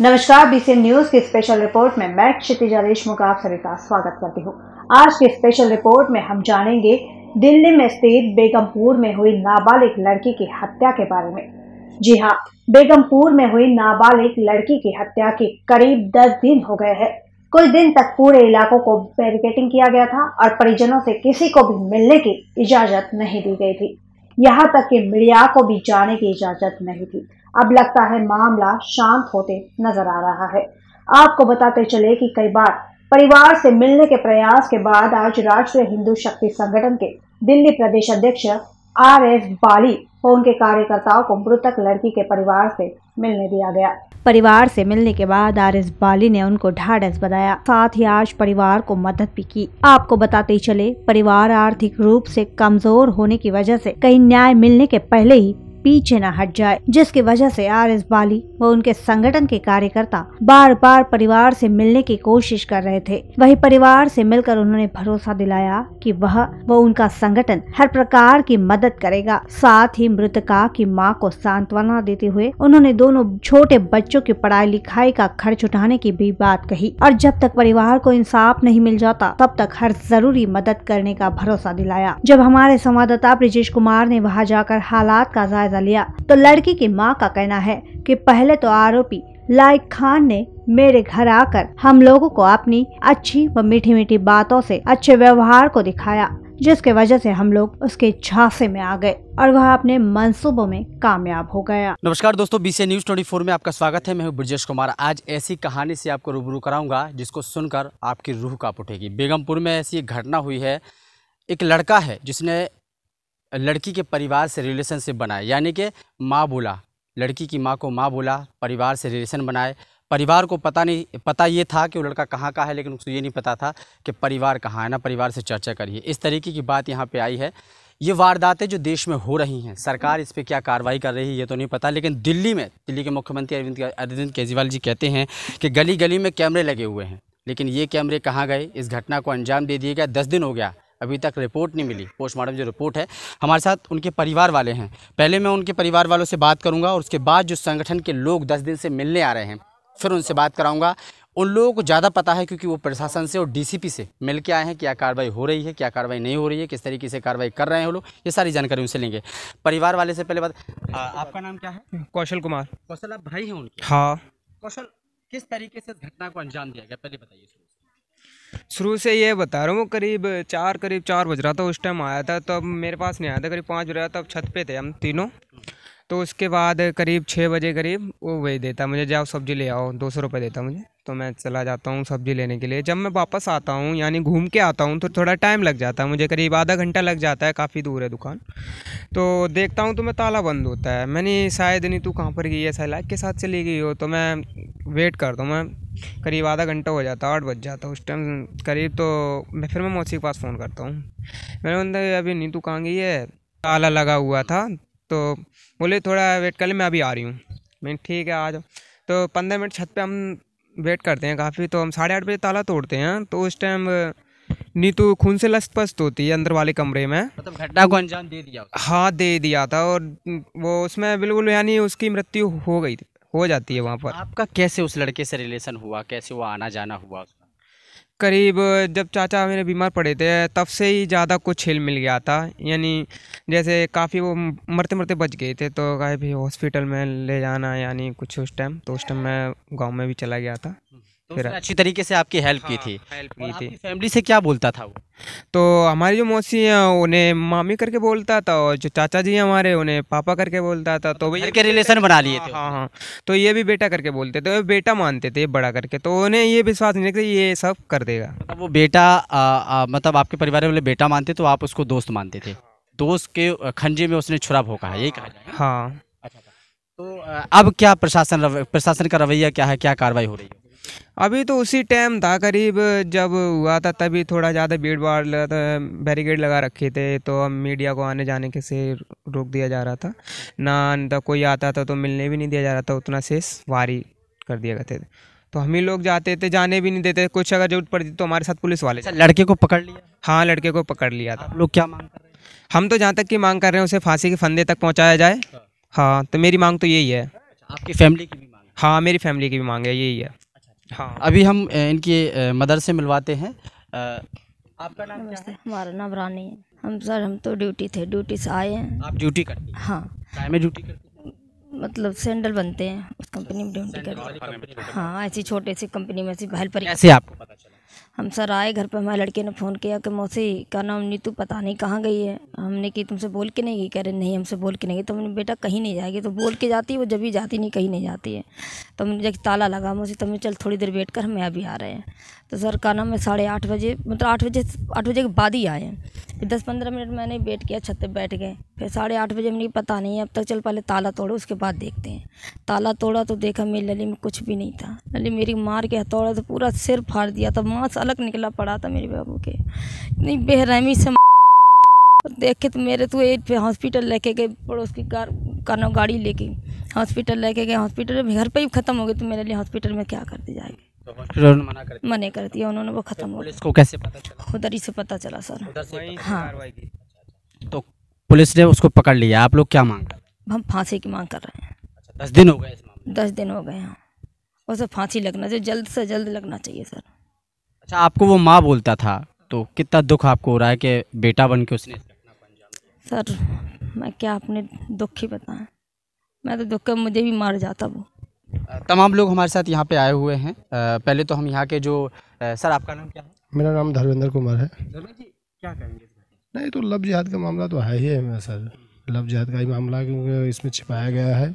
नमस्कार BCN news की special report में मैं क्षितिजा देशमुख आप सभी का स्वागत करती हूँ आज की स्पेशल रिपोर्ट में हम जानेंगे दिल्ली में स्थित बेगमपुर में हुई नाबालिग लड़की की हत्या के बारे में जी हाँ बेगमपुर में हुई नाबालिग लड़की की हत्या के करीब दस दिन हो गए हैं कुछ दिन तक पूरे इलाकों को बैरिकेटिंग किया गया था और परिजनों से किसी को भी मिलने की इजाजत नहीं दी गई थी यहाँ तक कि मीडिया को भी जाने की इजाजत नहीं थी अब लगता है मामला शांत होते नजर आ रहा है आपको बताते चले कि कई बार परिवार से मिलने के प्रयास के बाद आज राष्ट्रीय हिंदू शक्ति संगठन के दिल्ली प्रदेश अध्यक्ष आर एस बाली और उनके कार्यकर्ताओं को मृतक लड़की के परिवार से मिलने दिया गया परिवार से मिलने के बाद आर एस बाली ने उनको ढाढ़स बताया साथ ही आज परिवार को मदद भी की आपको बताते ही चले परिवार आर्थिक रूप से कमजोर होने की वजह से कई न्याय मिलने के पहले ही पीछे न हट जाए जिसकी वजह से आर एस बाली व उनके संगठन के कार्यकर्ता बार बार परिवार से मिलने की कोशिश कर रहे थे वही परिवार से मिलकर उन्होंने भरोसा दिलाया कि वह व उनका संगठन हर प्रकार की मदद करेगा साथ ही मृतका की मां को सांत्वना देते हुए उन्होंने दोनों छोटे बच्चों की पढ़ाई लिखाई का खर्च उठाने की भी बात कही और जब तक परिवार को इंसाफ नहीं मिल जाता तब तक हर जरूरी मदद करने का भरोसा दिलाया जब हमारे संवाददाता ब्रिजेश कुमार ने वहाँ जाकर हालात का जायजा जायजा लिया तो लड़की की मां का कहना है कि पहले तो आरोपी लाइक खान ने मेरे घर आकर हम लोगों को अपनी अच्छी व मीठी मीठी बातों से अच्छे व्यवहार को दिखाया जिसके वजह से हम लोग उसके झांसे में आ गए और वह अपने मंसूबों में कामयाब हो गया नमस्कार दोस्तों बीसी न्यूज 24 में आपका स्वागत है मैं हूं ब्रजेश कुमार आज ऐसी कहानी से आपको रूबरू कराऊंगा जिसको सुनकर आपकी रूह कांप उठेगी बेगमपुर में ऐसी घटना हुई है एक लड़का है जिसने लड़की के परिवार से रिलेशनशिप बनाए यानी कि माँ बोला लड़की की माँ को माँ बोला परिवार से रिलेशन बनाए परिवार को पता नहीं पता ये था कि वो लड़का कहाँ का है लेकिन उसको ये नहीं पता था कि परिवार कहाँ है ना परिवार से चर्चा करिए इस तरीके की बात यहाँ पे आई है ये वारदातें जो देश में हो रही हैं सरकार इस पर क्या कार्रवाई कर रही है ये तो नहीं पता लेकिन दिल्ली में दिल्ली के मुख्यमंत्री अरविंद अरविंद केजरीवाल जी कहते हैं कि गली गली में कैमरे लगे हुए हैं लेकिन ये कैमरे कहाँ गए इस घटना को अंजाम दे दिए गया दस दिन हो गया अभी तक रिपोर्ट नहीं मिली पोस्टमार्टम जो रिपोर्ट है हमारे साथ उनके परिवार वाले हैं पहले मैं उनके परिवार वालों से बात करूंगा और उसके बाद जो संगठन के लोग दस दिन से मिलने आ रहे हैं फिर उनसे बात कराऊंगा उन लोगों को ज़्यादा पता है क्योंकि वो प्रशासन से और डीसीपी से मिल के आए हैं क्या कार्रवाई हो रही है क्या कार्रवाई नहीं हो रही है किस तरीके से कार्रवाई कर रहे हैं वो लोग ये सारी जानकारी उनसे लेंगे परिवार वाले से पहले बात आपका नाम क्या है कौशल कुमार कौशल आप भाई हैं उनके हाँ कौशल किस तरीके से घटना को अंजाम दिया गया पहले बताइए शुरू से ये बता रहा हूँ करीब चार करीब चार बज रहा था उस टाइम आया था तब तो मेरे पास नहीं आया था करीब पाँच बज रहा था अब छत पे थे हम तीनों तो उसके बाद करीब छः बजे करीब वो वही देता मुझे जाओ सब्ज़ी ले आओ दो सौ रुपये देता मुझे तो मैं चला जाता हूँ सब्ज़ी लेने के लिए जब मैं वापस आता हूँ यानी घूम के आता हूँ तो थोड़ा टाइम लग जाता है मुझे करीब आधा घंटा लग जाता है काफ़ी दूर है दुकान तो देखता हूँ तो मैं ताला बंद होता है मैंने शायद नहीं तू कहाँ पर गई है सैलाब के साथ चली गई हो तो मैं वेट करता हूँ मैं करीब आधा घंटा हो जाता आठ बज जाता उस टाइम करीब तो मैं फिर मैं मौसी के पास फ़ोन करता हूँ मैंने बोलता अभी नीतू कहाँ गई है ताला लगा हुआ था तो बोले थोड़ा वेट कर ले मैं अभी आ रही हूँ मैंने ठीक है आ जाओ तो पंद्रह मिनट छत पे हम वेट करते हैं काफ़ी तो हम साढ़े आठ बजे ताला तोड़ते हैं तो उस टाइम नीतू खून से लस्त पस्त होती है अंदर वाले कमरे में मतलब तो घटना को अंजाम दे दिया हाँ दे दिया था और वो उसमें बिल्कुल यानी उसकी मृत्यु हो गई हो जाती है वहाँ पर आपका कैसे उस लड़के से रिलेशन हुआ कैसे वो आना जाना हुआ करीब जब चाचा मेरे बीमार पड़े थे तब से ही ज़्यादा कुछ हिल मिल गया था यानी जैसे काफ़ी वो मरते मरते बच गए थे तो भी हॉस्पिटल में ले जाना यानी कुछ उस टाइम तो उस टाइम मैं गाँव में भी चला गया था तो फिर अच्छी तरीके से आपकी हेल्प हाँ, की थी हेल्प की थी फैमिली से क्या बोलता था वो तो हमारी जो मौसी हैं उन्हें मामी करके बोलता था और जो चाचा जी हैं हमारे उन्हें पापा करके बोलता था तो, तो भैया के रिलेशन बना लिए थे हाँ हाँ तो ये भी बेटा करके बोलते थे बेटा मानते थे बड़ा करके तो उन्हें ये विश्वास नहीं था ये सब कर देगा मतलब वो बेटा मतलब आपके परिवार वाले बेटा मानते तो आप उसको दोस्त मानते थे दोस्त के खंजे में उसने छुरा भोंका है यही कहा जाए हाँ अच्छा, अच्छा। तो अब क्या प्रशासन प्रशासन का रवैया क्या है क्या कार्रवाई हो रही है अभी तो उसी टाइम था करीब जब हुआ था तभी थोड़ा ज़्यादा भीड़ भाड़ लगा था बैरिकेड लगा रखे थे तो अब मीडिया को आने जाने के से रोक दिया जा रहा था ना तो कोई आता था तो मिलने भी नहीं दिया जा रहा था उतना शेष वारी कर दिया करते थे तो हम ही लोग जाते थे जाने भी नहीं देते कुछ अगर जरूरत पड़ती तो हमारे साथ पुलिस वाले अच्छा, लड़के को पकड़ लिया हाँ लड़के को पकड़ लिया था लोग क्या मांग कर रहे हैं हम तो जहाँ तक की मांग कर रहे हैं उसे फांसी के फंदे तक पहुँचाया जाए हाँ, हाँ तो मेरी मांग तो यही है अच्छा, आपकी फैमिली की भी मांग हाँ मेरी फैमिली की भी मांग है यही है हाँ अभी हम इनके मदर से मिलवाते हैं आपका नाम क्या है हमारा नाम रानी है हम सर हम तो ड्यूटी थे ड्यूटी से आए हैं आप ड्यूटी करते हैं हाँ में ड्यूटी करते मतलब सैंडल बनते हैं उस कंपनी में ड्यूटी करते हैं हाँ ऐसी छोटे सी कंपनी में ऐसी हेल्पर कैसे आपको हम सर आए घर पर हमारे लड़के ने फ़ोन किया कि मौसी का नाम नीतू पता नहीं कहाँ गई है हमने कि तुमसे बोल के नहीं गई कह रहे नहीं हमसे बोल के नहीं गई तो हमने बेटा कहीं नहीं जाएगी तो बोल के जाती है वो जब भी जाती नहीं कहीं नहीं जाती है तो हमने जब ताला लगा मौसी तुम्हें तो चल थोड़ी देर बैठ कर हम अभी आ रहे हैं तो सर का नाम है साढ़े आठ बजे मतलब आठ बजे आठ बजे के बाद ही आए हैं फिर दस पंद्रह मिनट मैंने वेट किया छत पर बैठ गए फिर साढ़े आठ बजे मुझे पता नहीं है अब तक चल पहले ताला तोड़ो उसके बाद देखते हैं ताला तोड़ा तो देखा मेरी लली में कुछ भी नहीं था लली मेरी मार के हथौड़ा तो पूरा सिर फाड़ दिया था मांस अलग निकला पड़ा था मेरे बाबू के इतनी बेरहमी से देखे तो मेरे तो एक हॉस्पिटल लेके गए पड़ोस की कार कानों गाड़ी लेके हॉस्पिटल लेके गए हॉस्पिटल में घर पर ही ख़त्म हो गए तो मेरे लिए हॉस्पिटल में क्या करते जाएंगे तो मना कर दिया मना कर दिया उन्होंने वो तो खत्म हो गया कैसे पता चला उधर ही से पता चला सर हाँ अच्छा, अच्छा। तो पुलिस ने उसको पकड़ लिया आप लोग क्या मांग रहे हैं हम फांसी की मांग कर रहे हैं अच्छा, दस दिन हो गए दस दिन हो गए हाँ उसे फांसी लगना चाहिए जल्द से जल्द लगना चाहिए सर अच्छा आपको वो माँ बोलता था तो कितना दुख आपको हो रहा है कि बेटा बन के उसने सर मैं क्या अपने दुख ही बताएं मैं तो दुख मुझे भी मार जाता वो तमाम लोग हमारे साथ यहाँ पे आए हुए हैं पहले तो हम यहाँ के जो सर आपका नाम क्या है मेरा नाम धर्मेंद्र कुमार है जी क्या कहेंगे नहीं तो लफ जिहाद का मामला तो है ही है मेरा सर लफ जिहाद का ही मामला क्योंकि इसमें छिपाया गया है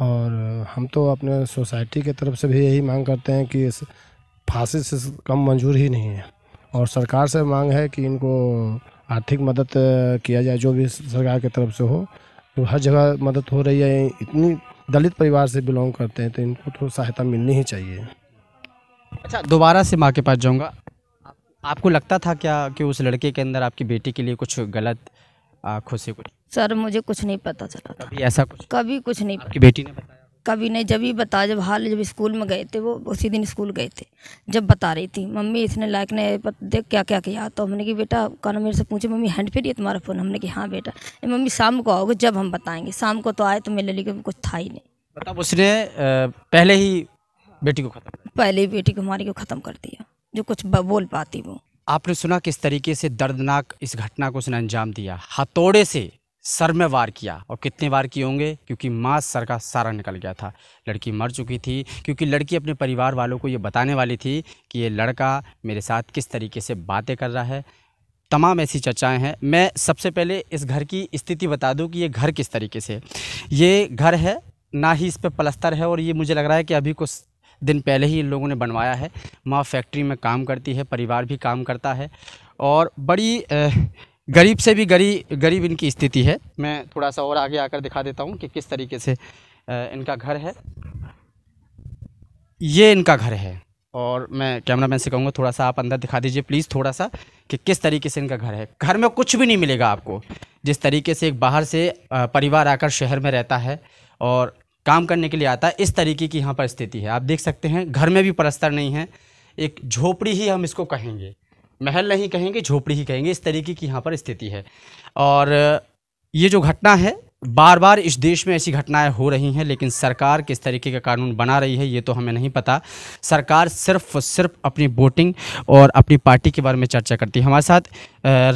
और हम तो अपने सोसाइटी के तरफ से भी यही मांग करते हैं कि इस फांसी से कम मंजूर ही नहीं है और सरकार से मांग है कि इनको आर्थिक मदद किया जाए जो भी सरकार की तरफ से हो तो हर जगह मदद हो रही है इतनी दलित परिवार से बिलोंग करते हैं तो इनको तो सहायता मिलनी ही चाहिए अच्छा दोबारा से माँ के पास जाऊँगा आपको लगता था क्या कि उस लड़के के अंदर आपकी बेटी के लिए कुछ गलत खुशी कुछ सर मुझे कुछ नहीं पता चला कभी ऐसा कुछ कभी कुछ नहीं आपकी बेटी ने बताया कभी नहीं जब ही बताया जब हाल जब स्कूल में गए थे वो उसी दिन स्कूल गए थे जब बता रही थी मम्मी इसने लायक ने देख क्या क्या किया तो हमने कि बेटा कहा मेरे से पूछे मम्मी हैंड पे दिया तुम्हारा फ़ोन हमने कि हाँ बेटा मम्मी शाम को आओगे जब हम बताएंगे शाम को तो आए तो मेरे लिए कुछ था ही नहीं मतलब उसने पहले ही बेटी को खत्म पहले ही बेटी को हमारी को ख़त्म कर दिया जो कुछ बोल पाती वो आपने सुना किस तरीके से दर्दनाक इस घटना को उसने अंजाम दिया हथौड़े से सर में वार किया और कितने वार किए होंगे क्योंकि माँ सर का सारा निकल गया था लड़की मर चुकी थी क्योंकि लड़की अपने परिवार वालों को ये बताने वाली थी कि ये लड़का मेरे साथ किस तरीके से बातें कर रहा है तमाम ऐसी चर्चाएं हैं मैं सबसे पहले इस घर की स्थिति बता दूं कि ये घर किस तरीके से ये घर है ना ही इस पर पलस्तर है और ये मुझे लग रहा है कि अभी कुछ दिन पहले ही इन लोगों ने बनवाया है माँ फैक्ट्री में काम करती है परिवार भी काम करता है और बड़ी गरीब से भी गरीब गरीब इनकी स्थिति है मैं थोड़ा सा और आगे आकर दिखा देता हूँ कि किस तरीके से इनका घर है ये इनका घर है और मैं कैमरा मैन से कहूँगा थोड़ा सा आप अंदर दिखा दीजिए प्लीज़ थोड़ा सा कि किस तरीके से इनका घर है घर में कुछ भी नहीं मिलेगा आपको जिस तरीके से एक बाहर से परिवार आकर शहर में रहता है और काम करने के लिए आता है इस तरीके की यहाँ पर स्थिति है आप देख सकते हैं घर में भी परस्तर नहीं है एक झोपड़ी ही हम इसको कहेंगे महल नहीं कहेंगे झोपड़ी ही कहेंगे इस तरीके की यहाँ पर स्थिति है और ये जो घटना है बार बार इस देश में ऐसी घटनाएं हो रही हैं लेकिन सरकार किस तरीके का कानून बना रही है ये तो हमें नहीं पता सरकार सिर्फ सिर्फ अपनी वोटिंग और अपनी पार्टी के बारे में चर्चा करती है हमारे साथ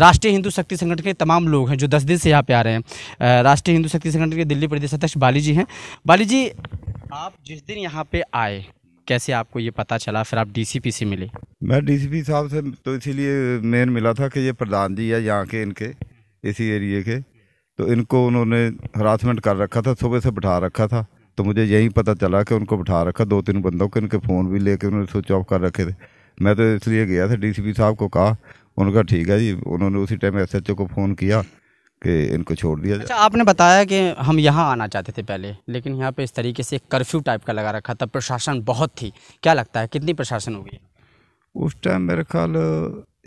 राष्ट्रीय हिंदू शक्ति संगठन के तमाम लोग हैं जो दस दिन से यहाँ पे आ रहे हैं राष्ट्रीय हिंदू शक्ति संगठन के दिल्ली प्रदेश अध्यक्ष बाली जी हैं बाली जी आप जिस दिन यहाँ पर आए कैसे आपको ये पता चला फिर आप डीसीपी से मिले मैं डीसीपी साहब से तो इसीलिए मेन मिला था कि ये प्रधान जी है यहाँ के इनके इसी एरिए के तो इनको उन्होंने हरासमेंट कर रखा था सुबह से बिठा रखा था तो मुझे यही पता चला कि उनको बिठा रखा दो तीन बंदों के इनके फ़ोन भी लेके उन्होंने स्विच ऑफ कर रखे थे मैं तो इसलिए गया था डीसीपी साहब को कहा उनका ठीक है जी उन्होंने उसी टाइम एसएचओ को फ़ोन किया कि इनको छोड़ दिया अच्छा आपने बताया कि हम यहाँ आना चाहते थे पहले लेकिन यहाँ पे इस तरीके से कर्फ्यू टाइप का लगा रखा था प्रशासन बहुत थी क्या लगता है कितनी प्रशासन हो गई उस टाइम मेरे ख्याल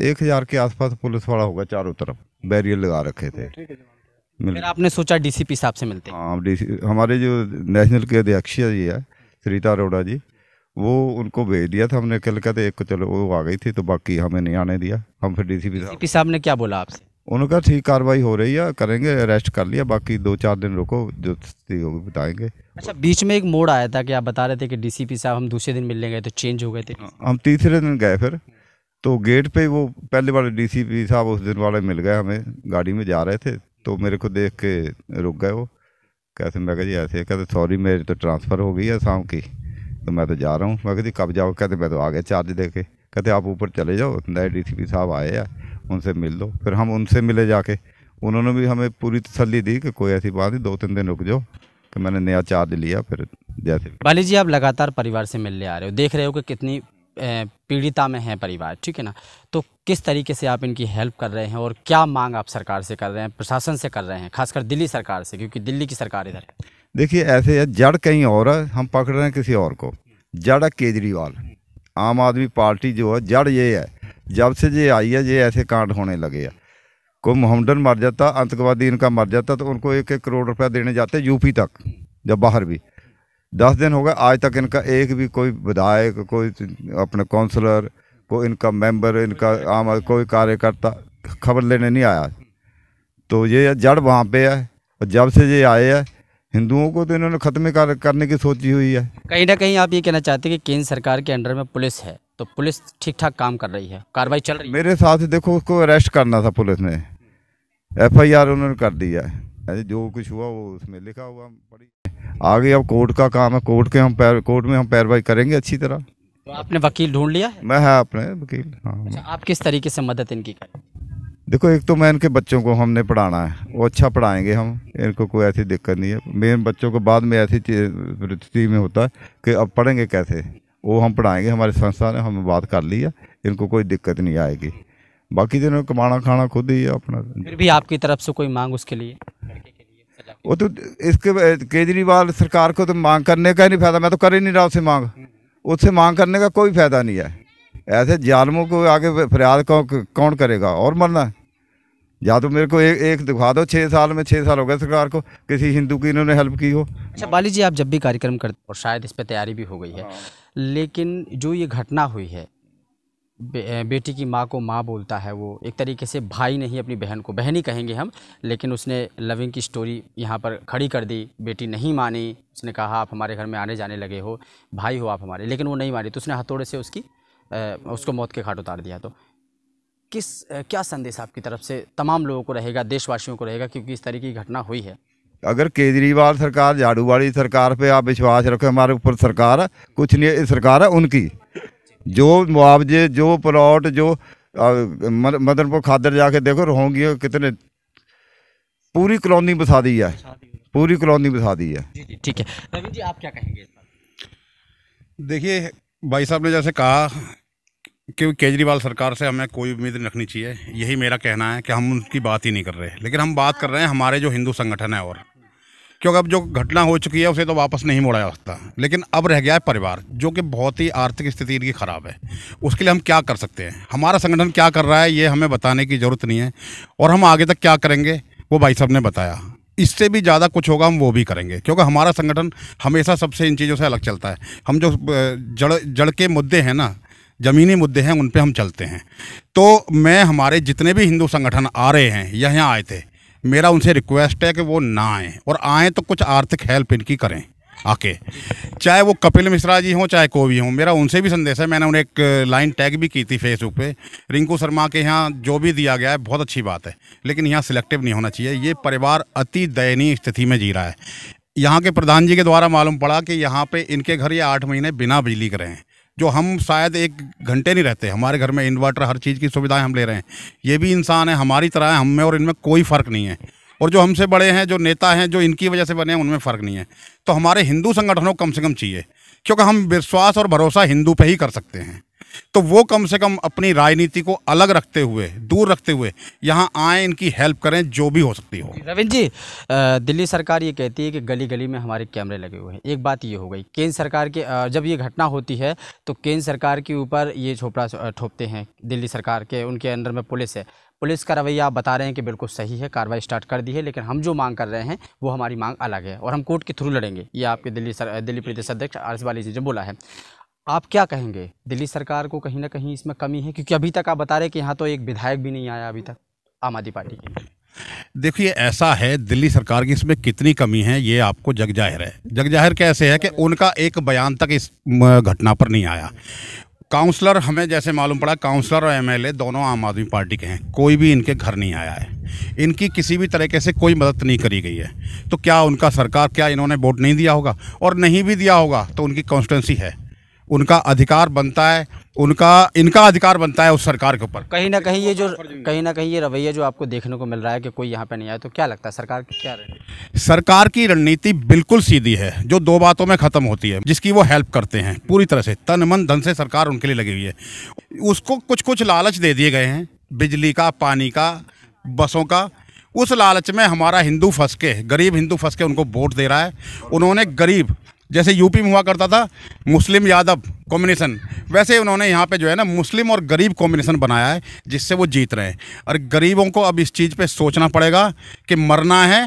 एक हज़ार के आसपास पुलिस वाला होगा चारों तरफ बैरियर लगा रखे थे फिर आपने सोचा डीसीपी साहब से मिलते हाँ डीसी हमारे जो नेशनल के अध्यक्ष जी है सरिता अरोड़ा जी वो उनको भेज दिया था हमने कल कहते एक को चलो वो आ गई थी तो बाकी हमें नहीं आने दिया हम फिर डीसीपी साहब ने क्या बोला आपसे उन्होंने कहा ठीक कार्रवाई हो रही है करेंगे अरेस्ट कर लिया बाकी दो चार दिन रुको जो स्थिति होगी बताएंगे अच्छा बीच में एक मोड़ आया था कि आप बता रहे थे कि डीसीपी साहब हम दूसरे दिन मिलने गए तो चेंज हो गए थे हम तीसरे दिन गए फिर तो गेट पे वो पहले वाले डीसीपी साहब उस दिन वाले मिल गए हमें गाड़ी में जा रहे थे तो मेरे को देख के रुक गए वो कहते मैं कह जी ऐसे कहते सॉरी मेरी तो ट्रांसफ़र हो गई है शाम की तो मैं तो जा रहा हूँ मैं कहती कब जाओ कहते मैं तो आ गया चार्ज दे के कहते आप ऊपर चले जाओ नए डी साहब आए हैं उनसे मिल लो फिर हम उनसे मिले जाके उन्होंने भी हमें पूरी तसली दी कि कोई ऐसी बात नहीं दो तीन दिन रुक जाओ कि मैंने नया चार्ज लिया फिर जैसे बाली जी आप लगातार परिवार से मिलने आ रहे हो देख रहे हो कि कितनी पीड़िता में है परिवार ठीक है ना तो किस तरीके से आप इनकी हेल्प कर रहे हैं और क्या मांग आप सरकार से कर रहे हैं प्रशासन से कर रहे हैं खासकर दिल्ली सरकार से क्योंकि दिल्ली की सरकार इधर है देखिए ऐसे है जड़ कहीं और है हम पकड़ रहे हैं किसी और को जड़ है केजरीवाल आम आदमी पार्टी जो है जड़ ये है जब से ये आई है ये ऐसे कांड होने लगे हैं कोई मोहम्मदन मर जाता आतंकवादी इनका मर जाता तो उनको एक एक करोड़ रुपया देने जाते यूपी तक जब बाहर भी दस दिन हो गए आज तक इनका एक भी कोई विधायक कोई अपने काउंसलर कोई इनका मेंबर इनका आम कोई कार्यकर्ता खबर लेने नहीं आया तो ये जड़ वहाँ पे है और जब से ये आए हैं हिंदुओं को तो इन्होंने ख़त्म करने की सोची हुई है कहीं ना कहीं आप ये कहना चाहते हैं कि केंद्र सरकार के अंडर में पुलिस है तो पुलिस ठीक ठाक काम कर रही है कार्रवाई चल रही है मेरे साथ देखो उसको अरेस्ट करना था पुलिस ने आर उन्होंने कर दिया है जो कुछ हुआ वो उसमें लिखा हुआ पड़ी आगे अब कोर्ट का काम है कोर्ट के हम कोर्ट में हम पैरवाई करेंगे अच्छी तरह तो आपने वकील ढूंढ लिया है? मैं है अपने वकील हाँ अच्छा, आप किस तरीके से मदद इनकी करें देखो एक तो मैं इनके बच्चों को हमने पढ़ाना है वो अच्छा पढ़ाएंगे हम इनको कोई ऐसी दिक्कत नहीं है मेरे बच्चों को बाद में ऐसी में होता है कि अब पढ़ेंगे कैसे वो हम पढ़ाएंगे हमारे संस्था ने हमें बात कर ली है इनको कोई दिक्कत नहीं आएगी बाकी तो इन्होंने कमाना खाना खुद ही है अपना फिर भी आपकी तरफ से कोई मांग उसके लिए वो तो इसके केजरीवाल सरकार को तो मांग करने का ही नहीं फायदा मैं तो कर ही नहीं रहा उससे मांग उससे मांग करने का कोई फायदा नहीं है ऐसे जालमों को आगे फरियाद कौन करेगा और मरना है या तो मेरे को ए, एक एक दिखा दो छः साल में छः साल हो गए सरकार को किसी हिंदू की इन्होंने हेल्प की हो अच्छा बाली जी आप जब भी कार्यक्रम करते और शायद इस पर तैयारी भी हो गई है हाँ। लेकिन जो ये घटना हुई है बे, बेटी की माँ को माँ बोलता है वो एक तरीके से भाई नहीं अपनी बहन को बहन ही कहेंगे हम लेकिन उसने लविंग की स्टोरी यहाँ पर खड़ी कर दी बेटी नहीं मानी उसने कहा आप हमारे घर में आने जाने लगे हो भाई हो आप हमारे लेकिन वो नहीं मानी तो उसने हथौड़े से उसकी उसको मौत के घाट उतार दिया तो किस क्या संदेश आपकी तरफ से तमाम लोगों को रहेगा देशवासियों को रहेगा क्योंकि इस तरीके की घटना हुई है अगर केजरीवाल सरकार झाड़ू वाली सरकार पे आप विश्वास रखें हमारे ऊपर सरकार कुछ नहीं सरकार है उनकी जो मुआवजे जो प्लॉट जो मदनपुर खादर जाके देखो रहोंगी कितने पूरी कॉलोनी बसा दी है पूरी कॉलोनी बसा दी है ठीक है रवि जी आप क्या कहेंगे देखिए भाई साहब ने जैसे कहा कि केजरीवाल सरकार से हमें कोई उम्मीद नहीं रखनी चाहिए यही मेरा कहना है कि हम उनकी बात ही नहीं कर रहे लेकिन हम बात कर रहे हैं हमारे जो हिंदू संगठन है और क्योंकि अब जो घटना हो चुकी है उसे तो वापस नहीं मोड़ा जा सकता लेकिन अब रह गया है परिवार जो कि बहुत ही आर्थिक स्थिति इनकी ख़राब है उसके लिए हम क्या कर सकते हैं हमारा संगठन क्या कर रहा है ये हमें बताने की ज़रूरत नहीं है और हम आगे तक क्या करेंगे वो भाई साहब ने बताया इससे भी ज़्यादा कुछ होगा हम वो भी करेंगे क्योंकि हमारा संगठन हमेशा सबसे इन चीज़ों से अलग चलता है हम जो जड़ जड़ के मुद्दे हैं ना ज़मीनी मुद्दे हैं उन पर हम चलते हैं तो मैं हमारे जितने भी हिंदू संगठन आ रहे हैं या यहाँ आए थे मेरा उनसे रिक्वेस्ट है कि वो ना आएँ और आएँ तो कुछ आर्थिक हेल्प इनकी करें आके चाहे वो कपिल मिश्रा जी हों चाहे कोई भी हों मेरा उनसे भी संदेश है मैंने उन्हें एक लाइन टैग भी की थी फेसबुक पे रिंकू शर्मा के यहाँ जो भी दिया गया है बहुत अच्छी बात है लेकिन यहाँ सिलेक्टिव नहीं होना चाहिए ये परिवार अति दयनीय स्थिति में जी रहा है यहाँ के प्रधान जी के द्वारा मालूम पड़ा कि यहाँ पे इनके घर ये आठ महीने बिना बिजली के रहे हैं जो हम शायद एक घंटे नहीं रहते हमारे घर में इन्वर्टर हर चीज़ की सुविधाएं हम ले रहे हैं ये भी इंसान है हमारी तरह है हम में और इनमें कोई फ़र्क नहीं है और जो हमसे बड़े हैं जो नेता हैं जो इनकी वजह से बने हैं उनमें फ़र्क नहीं है तो हमारे हिंदू संगठनों को कम से कम चाहिए क्योंकि हम विश्वास और भरोसा हिंदू पर ही कर सकते हैं तो वो कम से कम अपनी राजनीति को अलग रखते हुए दूर रखते हुए यहाँ आए इनकी हेल्प करें जो भी हो सकती हो रविंद्र जी दिल्ली सरकार ये कहती है कि गली गली में हमारे कैमरे लगे हुए हैं एक बात ये हो गई केंद्र सरकार के जब ये घटना होती है तो केंद्र सरकार के ऊपर ये झोपड़ा ठोपते हैं दिल्ली सरकार के उनके अंडर में पुलिस है पुलिस का रवैया आप बता रहे हैं कि बिल्कुल सही है कार्रवाई स्टार्ट कर दी है लेकिन हम जो मांग कर रहे हैं वो हमारी मांग अलग है और हम कोर्ट के थ्रू लड़ेंगे ये आपके दिल्ली सर दिल्ली प्रदेश अध्यक्ष आर सी बाली जी ने बोला है आप क्या कहेंगे दिल्ली सरकार को कहीं ना कहीं इसमें कमी है क्योंकि अभी तक आप बता रहे कि यहाँ तो एक विधायक भी नहीं आया अभी तक आम आदमी पार्टी के देखिए ऐसा है दिल्ली सरकार की इसमें कितनी कमी है ये आपको जग जाहिर है जग जाहिर कैसे है कि उनका एक बयान तक इस घटना पर नहीं आया काउंसलर हमें जैसे मालूम पड़ा काउंसलर और एमएलए दोनों आम आदमी पार्टी के हैं कोई भी इनके घर नहीं आया है इनकी किसी भी तरीके से कोई मदद नहीं करी गई है तो क्या उनका सरकार क्या इन्होंने वोट नहीं दिया होगा और नहीं भी दिया होगा तो उनकी कॉन्स्टिटेंसी है उनका अधिकार बनता है उनका इनका अधिकार बनता है उस सरकार के ऊपर कहीं ना कहीं ये जो कहीं ना कहीं ये रवैया जो आपको देखने को मिल रहा है कि कोई यहाँ पे नहीं आया तो क्या लगता है सरकार की क्या रहे? सरकार की रणनीति बिल्कुल सीधी है जो दो बातों में ख़त्म होती है जिसकी वो हेल्प करते हैं पूरी तरह से तन मन धन से सरकार उनके लिए लगी हुई है उसको कुछ कुछ लालच दे दिए गए हैं बिजली का पानी का बसों का उस लालच में हमारा हिंदू फंस के गरीब हिंदू फंस के उनको वोट दे रहा है उन्होंने गरीब जैसे यूपी में हुआ करता था मुस्लिम यादव कॉम्बिनेशन वैसे उन्होंने यहाँ पे जो है ना मुस्लिम और गरीब कॉम्बिनेशन बनाया है जिससे वो जीत रहे हैं और गरीबों को अब इस चीज़ पे सोचना पड़ेगा कि मरना है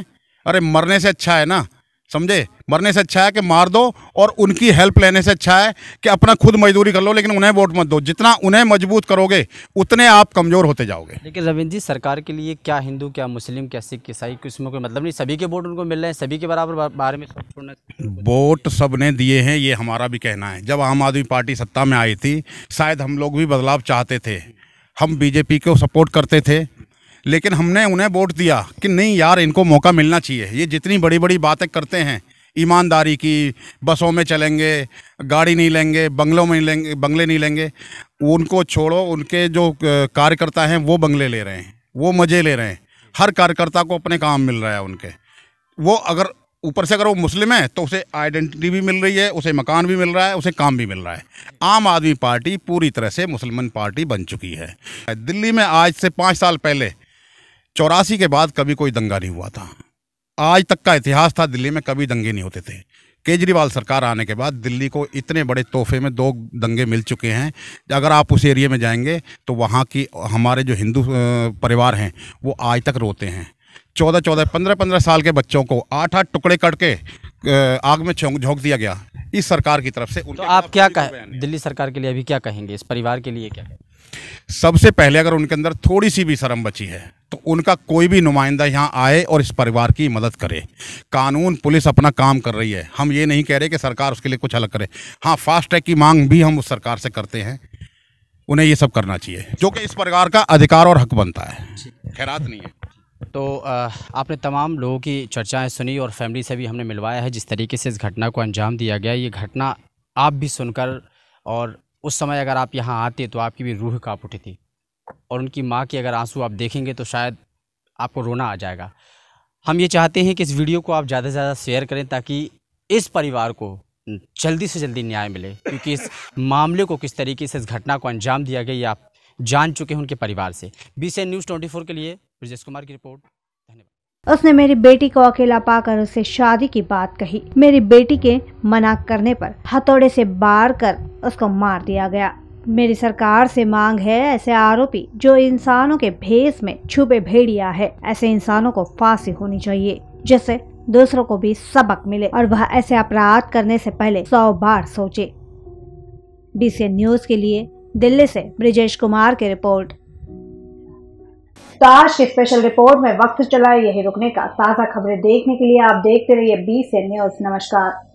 अरे मरने से अच्छा है ना समझे मरने से अच्छा है कि मार दो और उनकी हेल्प लेने से अच्छा है कि अपना खुद मजदूरी कर लो लेकिन उन्हें वोट मत दो जितना उन्हें मजबूत करोगे उतने आप कमज़ोर होते जाओगे लेकिन रविंद्र जी सरकार के लिए क्या हिंदू क्या मुस्लिम क्या सिख ईसाई में कोई मतलब नहीं सभी के वोट उनको मिल रहे हैं सभी के बराबर बारे में वोट सब ने दिए हैं ये हमारा भी कहना है जब आम आदमी पार्टी सत्ता में आई थी शायद हम लोग भी बदलाव चाहते थे हम बीजेपी को सपोर्ट करते थे लेकिन हमने उन्हें वोट दिया कि नहीं यार इनको मौका मिलना चाहिए ये जितनी बड़ी बड़ी बातें करते हैं ईमानदारी की बसों में चलेंगे गाड़ी नहीं लेंगे बंगलों में लेंगे बंगले नहीं लेंगे उनको छोड़ो उनके जो कार्यकर्ता हैं वो बंगले ले रहे हैं वो मज़े ले रहे हैं हर कार्यकर्ता को अपने काम मिल रहा है उनके वो अगर ऊपर से अगर वो मुस्लिम है तो उसे आइडेंटिटी भी मिल रही है उसे मकान भी मिल रहा है उसे काम भी मिल रहा है आम आदमी पार्टी पूरी तरह से मुसलमान पार्टी बन चुकी है दिल्ली में आज से पाँच साल पहले चौरासी के बाद कभी कोई दंगा नहीं हुआ था आज तक का इतिहास था दिल्ली में कभी दंगे नहीं होते थे केजरीवाल सरकार आने के बाद दिल्ली को इतने बड़े तोहफे में दो दंगे मिल चुके हैं अगर आप उस एरिए में जाएंगे तो वहाँ की हमारे जो हिंदू परिवार हैं वो आज तक रोते हैं चौदह चौदह पंद्रह पंद्रह साल के बच्चों को आठ आठ टुकड़े करके आग में झोंक दिया गया इस सरकार की तरफ से तो आप क्या कह दिल्ली सरकार के लिए अभी क्या कहेंगे इस परिवार के लिए क्या कहेंगे सबसे पहले अगर उनके अंदर थोड़ी सी भी शर्म बची है तो उनका कोई भी नुमाइंदा यहाँ आए और इस परिवार की मदद करे कानून पुलिस अपना काम कर रही है हम ये नहीं कह रहे कि सरकार उसके लिए कुछ अलग करे हाँ फास्ट ट्रैक की मांग भी हम उस सरकार से करते हैं उन्हें ये सब करना चाहिए जो कि इस परिवार का अधिकार और हक बनता है खैरात नहीं है तो आपने तमाम लोगों की चर्चाएं सुनी और फैमिली से भी हमने मिलवाया है जिस तरीके से इस घटना को अंजाम दिया गया ये घटना आप भी सुनकर और उस समय अगर आप यहाँ आते तो आपकी भी रूह काँप उठी थी और उनकी माँ के अगर आंसू आप देखेंगे तो शायद आपको रोना आ जाएगा हम ये चाहते हैं कि इस वीडियो को आप ज़्यादा से ज़्यादा शेयर करें ताकि इस परिवार को जल्दी से जल्दी न्याय मिले क्योंकि इस मामले को किस तरीके से इस घटना को अंजाम दिया गया ये आप जान चुके हैं उनके परिवार से बी न्यूज़ ट्वेंटी के लिए ब्रजेश कुमार की रिपोर्ट उसने मेरी बेटी को अकेला पाकर उसे शादी की बात कही मेरी बेटी के मना करने पर हथौड़े से बार कर उसको मार दिया गया मेरी सरकार से मांग है ऐसे आरोपी जो इंसानों के भेस में छुपे भेड़िया है ऐसे इंसानों को फांसी होनी चाहिए जिससे दूसरों को भी सबक मिले और वह ऐसे अपराध करने से पहले सौ बार सोचे डीसीएन न्यूज के लिए दिल्ली से ब्रिजेश कुमार की रिपोर्ट काश स्पेशल रिपोर्ट में वक्त चला यही रुकने का ताज़ा खबरें देखने के लिए आप देखते रहिए बी से न्यूज नमस्कार